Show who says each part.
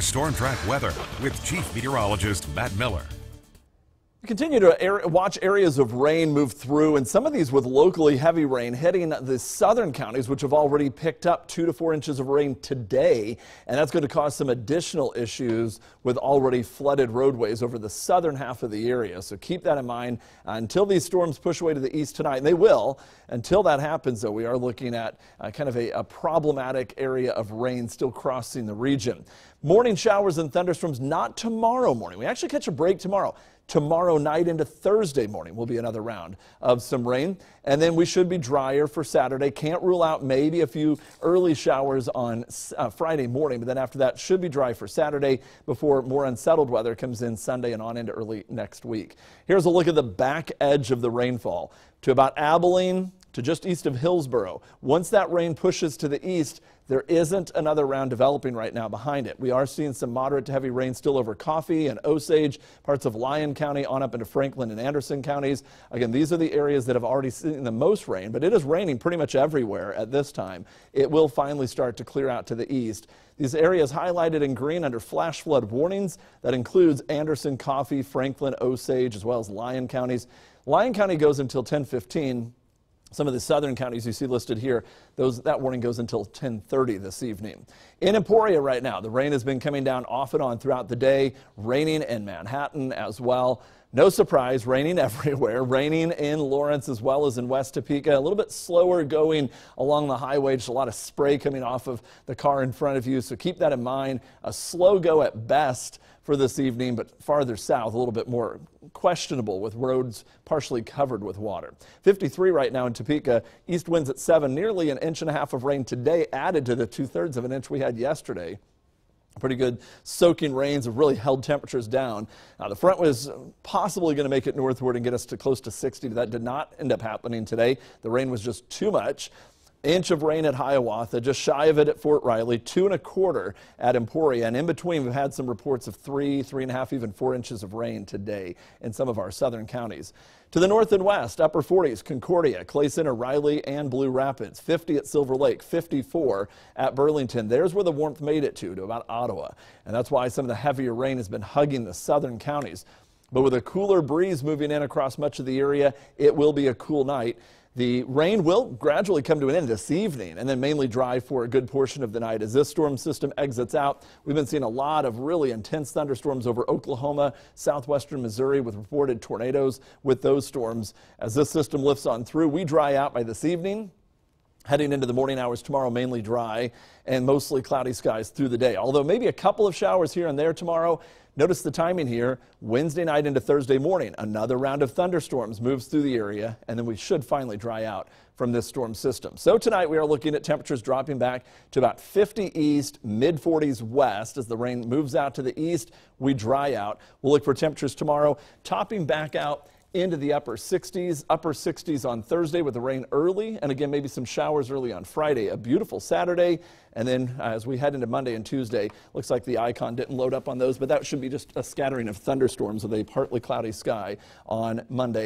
Speaker 1: storm track weather with Chief Meteorologist Matt Miller. We continue to air, watch areas of rain move through, and some of these with locally heavy rain hitting the southern counties, which have already picked up two to four inches of rain today. And that's going to cause some additional issues with already flooded roadways over the southern half of the area. So keep that in mind until these storms push away to the east tonight. And they will. Until that happens, though, we are looking at uh, kind of a, a problematic area of rain still crossing the region. Morning showers and thunderstorms, not tomorrow morning. We actually catch a break tomorrow. Tomorrow tomorrow night into Thursday morning will be another round of some rain. And then we should be drier for Saturday. Can't rule out maybe a few early showers on uh, Friday morning, but then after that should be dry for Saturday before more unsettled weather comes in Sunday and on into early next week. Here's a look at the back edge of the rainfall to about Abilene, to just east of Hillsboro. Once that rain pushes to the east, there isn't another round developing right now behind it. We are seeing some moderate to heavy rain still over Coffee and Osage, parts of Lyon County on up into Franklin and Anderson counties. Again, these are the areas that have already seen the most rain, but it is raining pretty much everywhere at this time. It will finally start to clear out to the east. These areas highlighted in green under flash flood warnings. That includes Anderson, Coffee, Franklin, Osage, as well as Lyon counties. Lyon County goes until 1015 some of the southern counties you see listed here, those, that warning goes until 1030 this evening. In Emporia right now, the rain has been coming down off and on throughout the day, raining in Manhattan as well. No surprise, raining everywhere, raining in Lawrence as well as in West Topeka. A little bit slower going along the highway, just a lot of spray coming off of the car in front of you. So keep that in mind. A slow go at best for this evening, but farther south, a little bit more questionable with roads partially covered with water. 53 right now in Topeka, east winds at 7, nearly an inch and a half of rain today added to the two thirds of an inch we had yesterday pretty good soaking rains have really held temperatures down. Now, the front was possibly going to make it northward and get us to close to 60. That did not end up happening today. The rain was just too much inch of rain at Hiawatha, just shy of it at Fort Riley, two and a quarter at Emporia. And in between, we've had some reports of three, three and a half, even four inches of rain today in some of our southern counties. To the north and west, upper 40s, Concordia, Clay Center, Riley, and Blue Rapids. 50 at Silver Lake, 54 at Burlington. There's where the warmth made it to, to about Ottawa. And that's why some of the heavier rain has been hugging the southern counties. But with a cooler breeze moving in across much of the area, it will be a cool night. The rain will gradually come to an end this evening and then mainly dry for a good portion of the night as this storm system exits out. We've been seeing a lot of really intense thunderstorms over Oklahoma, southwestern Missouri with reported tornadoes with those storms. As this system lifts on through, we dry out by this evening. Heading into the morning hours tomorrow, mainly dry and mostly cloudy skies through the day. Although maybe a couple of showers here and there tomorrow. Notice the timing here. Wednesday night into Thursday morning, another round of thunderstorms moves through the area, and then we should finally dry out from this storm system. So tonight we are looking at temperatures dropping back to about 50 east, mid 40s west. As the rain moves out to the east, we dry out. We'll look for temperatures tomorrow topping back out into the upper 60s, upper 60s on Thursday with the rain early, and again, maybe some showers early on Friday. A beautiful Saturday, and then uh, as we head into Monday and Tuesday, looks like the icon didn't load up on those, but that should be just a scattering of thunderstorms with a partly cloudy sky on Monday.